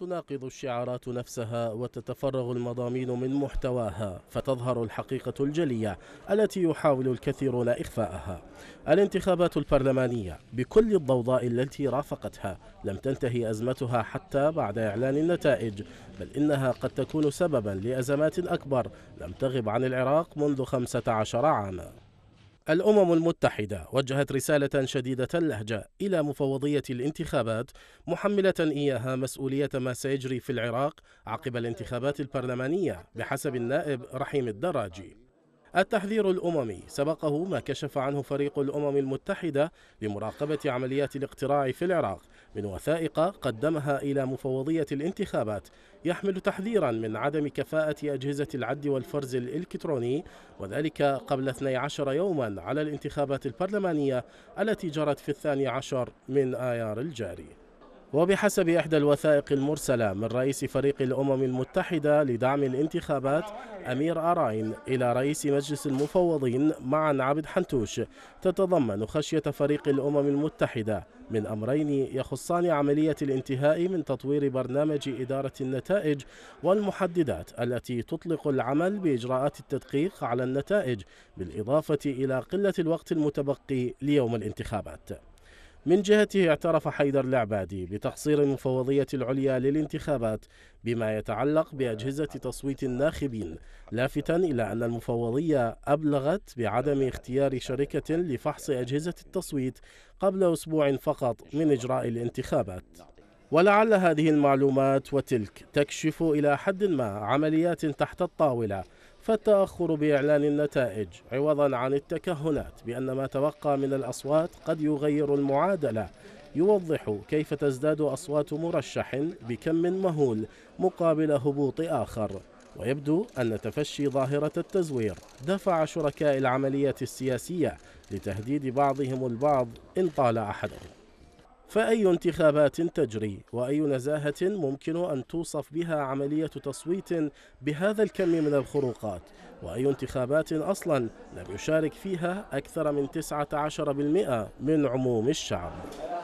تناقض الشعارات نفسها وتتفرغ المضامين من محتواها فتظهر الحقيقة الجلية التي يحاول الكثيرون إخفاءها الانتخابات البرلمانية بكل الضوضاء التي رافقتها لم تنتهي أزمتها حتى بعد إعلان النتائج بل إنها قد تكون سببا لأزمات أكبر لم تغب عن العراق منذ 15 عاما الأمم المتحدة وجهت رسالة شديدة اللهجة إلى مفوضية الانتخابات محملة إياها مسؤولية ما سيجري في العراق عقب الانتخابات البرلمانية بحسب النائب رحيم الدراجي التحذير الأممي سبقه ما كشف عنه فريق الأمم المتحدة لمراقبة عمليات الاقتراع في العراق من وثائق قدمها إلى مفوضية الانتخابات يحمل تحذيرا من عدم كفاءة أجهزة العد والفرز الإلكتروني وذلك قبل 12 يوما على الانتخابات البرلمانية التي جرت في الثاني عشر من آيار الجاري وبحسب إحدى الوثائق المرسلة من رئيس فريق الأمم المتحدة لدعم الانتخابات أمير أراين إلى رئيس مجلس المفوضين معا عبد حنتوش تتضمن خشية فريق الأمم المتحدة من أمرين يخصان عملية الانتهاء من تطوير برنامج إدارة النتائج والمحددات التي تطلق العمل بإجراءات التدقيق على النتائج بالإضافة إلى قلة الوقت المتبقي ليوم الانتخابات من جهته اعترف حيدر العبادي بتحصير المفوضية العليا للانتخابات بما يتعلق بأجهزة تصويت الناخبين لافتا إلى أن المفوضية أبلغت بعدم اختيار شركة لفحص أجهزة التصويت قبل أسبوع فقط من إجراء الانتخابات ولعل هذه المعلومات وتلك تكشف إلى حد ما عمليات تحت الطاولة فالتأخر بإعلان النتائج عوضا عن التكهنات بأن ما تبقى من الأصوات قد يغير المعادلة يوضح كيف تزداد أصوات مرشح بكم مهول مقابل هبوط آخر ويبدو أن تفشي ظاهرة التزوير دفع شركاء العملية السياسية لتهديد بعضهم البعض إن طال أحدهم فأي انتخابات تجري وأي نزاهة ممكن أن توصف بها عملية تصويت بهذا الكم من الخروقات وأي انتخابات أصلا لم يشارك فيها أكثر من 19% من عموم الشعب